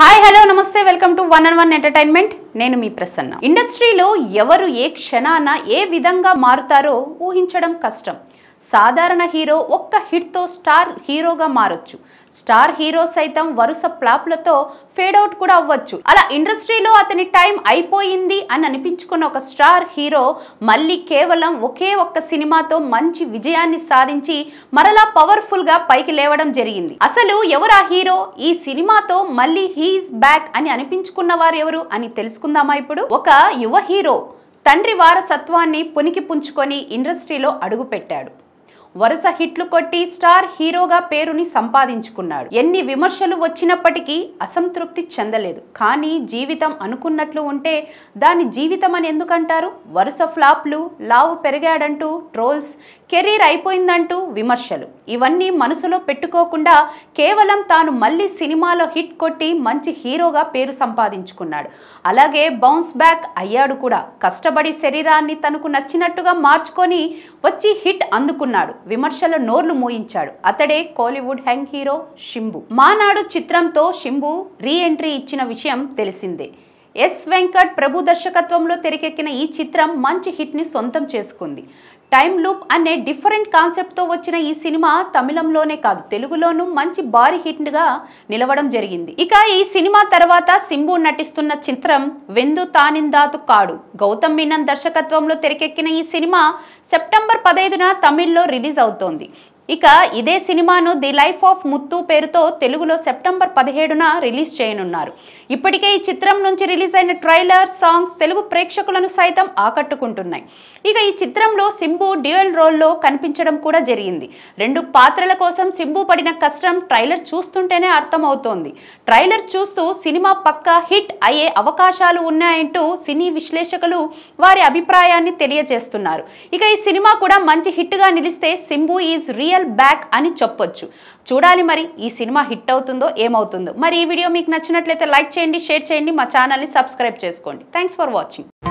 hi hello నమస్తే welcome to one and one entertainment నేను మీ ప్రసన్న ఇండస్ట్రీలో ఎవరు ఏ క్షణాన ఏ విధంగా మారుతారో ఊహించడం కష్టం సాధారణ హీరో ఒక్క హిట్తో స్టార్ హీరోగా మారొచ్చు స్టార్ హీరో సైతం వరుస ప్లాప్లతో ఫేడౌట్ కూడా అవ్వచ్చు అలా ఇండస్ట్రీలో అతని టైం అయిపోయింది అని అనిపించుకున్న ఒక స్టార్ హీరో మళ్ళీ కేవలం ఒకే ఒక్క సినిమాతో మంచి విజయాన్ని సాధించి మరలా పవర్ఫుల్గా పైకి లేవడం జరిగింది అసలు ఎవరా హీరో ఈ సినిమాతో మళ్ళీ హీఈస్ బ్యాక్ అని అనిపించుకున్న వారు ఎవరు అని తెలుసుకుందామా ఇప్పుడు ఒక యువ హీరో తండ్రి వారసత్వాన్ని పునికి పుంచుకొని ఇండస్ట్రీలో అడుగుపెట్టాడు వరుస హిట్లు కొట్టి స్టార్ హీరోగా పేరుని సంపాదించుకున్నాడు ఎన్ని విమర్శలు వచ్చినప్పటికీ అసంతృప్తి చెందలేదు కానీ జీవితం అనుకున్నట్లు ఉంటే దాని జీవితం అని ఎందుకంటారు వరుస ఫ్లాప్లు లావు పెరిగాడంటూ ట్రోల్స్ కెరీర్ అయిపోయిందంటూ విమర్శలు ఇవన్నీ మనసులో పెట్టుకోకుండా కేవలం తాను మళ్ళీ సినిమాలో హిట్ కొట్టి మంచి హీరోగా పేరు సంపాదించుకున్నాడు అలాగే బౌన్స్ బ్యాక్ అయ్యాడు కూడా కష్టపడి శరీరాన్ని తనకు నచ్చినట్టుగా మార్చుకొని వచ్చి హిట్ అందుకున్నాడు విమర్శల నోర్లు మూయించాడు అతడే కోలీవుడ్ హ్యాంగ్ హీరో షింబు మానాడు చిత్రంతో షింబు రీ ఎంట్రీ ఇచ్చిన విషయం తెలిసిందే ఎస్ వెంకట్ ప్రభు దర్శకత్వంలో తెరకెక్కిన ఈ చిత్రం మంచి హిట్ని సొంతం చేసుకుంది టైం లూప్ అనే డిఫరెంట్ కాన్సెప్ట్తో వచ్చిన ఈ సినిమా తమిళంలోనే కాదు తెలుగులోనూ మంచి భారీ హిట్గా నిలవడం జరిగింది ఇక ఈ సినిమా తర్వాత సింబు నటిస్తున్న చిత్రం వెందు తానిందాతు కాడు గౌతమ్ మీనన్ దర్శకత్వంలో తెరకెక్కిన ఈ సినిమా సెప్టెంబర్ పదహైదున తమిళ్లో రిలీజ్ అవుతోంది ఇక ఇదే సినిమాను ది లైఫ్ ఆఫ్ ముత్తు పేరుతో తెలుగులో సెప్టెంబర్ పదిహేడున రిలీజ్ చేయనున్నారు ఇప్పటికే ఈ చిత్రం నుంచి రిలీజ్ అయిన ట్రైలర్ సాంగ్స్ తెలుగు ప్రేక్షకులను సైతం ఆకట్టుకుంటున్నాయి ఇక ఈ చిత్రంలో సింబు డ్యూయల్ రోల్లో కనిపించడం కూడా జరిగింది రెండు పాత్రల కోసం సింబు పడిన కష్టం ట్రైలర్ చూస్తుంటేనే అర్థమవుతోంది ట్రైలర్ చూస్తూ సినిమా పక్క హిట్ అయ్యే అవకాశాలు ఉన్నాయంటూ సినీ విశ్లేషకులు వారి అభిప్రాయాన్ని తెలియజేస్తున్నారు ఇక ఈ సినిమా కూడా మంచి హిట్గా నిలిస్తే Simbu is real real back అని చెప్పొచ్చు చూడాలి మరి ఈ సినిమా హిట్ అవుతుందో ఏమవుతుందో మరి ఈ వీడియో మీకు నచ్చినట్లయితే లైక్ చేయండి షేర్ చేయండి మా ఛానల్ని సబ్స్క్రైబ్ చేసుకోండి థ్యాంక్స్ ఫర్ వాచింగ్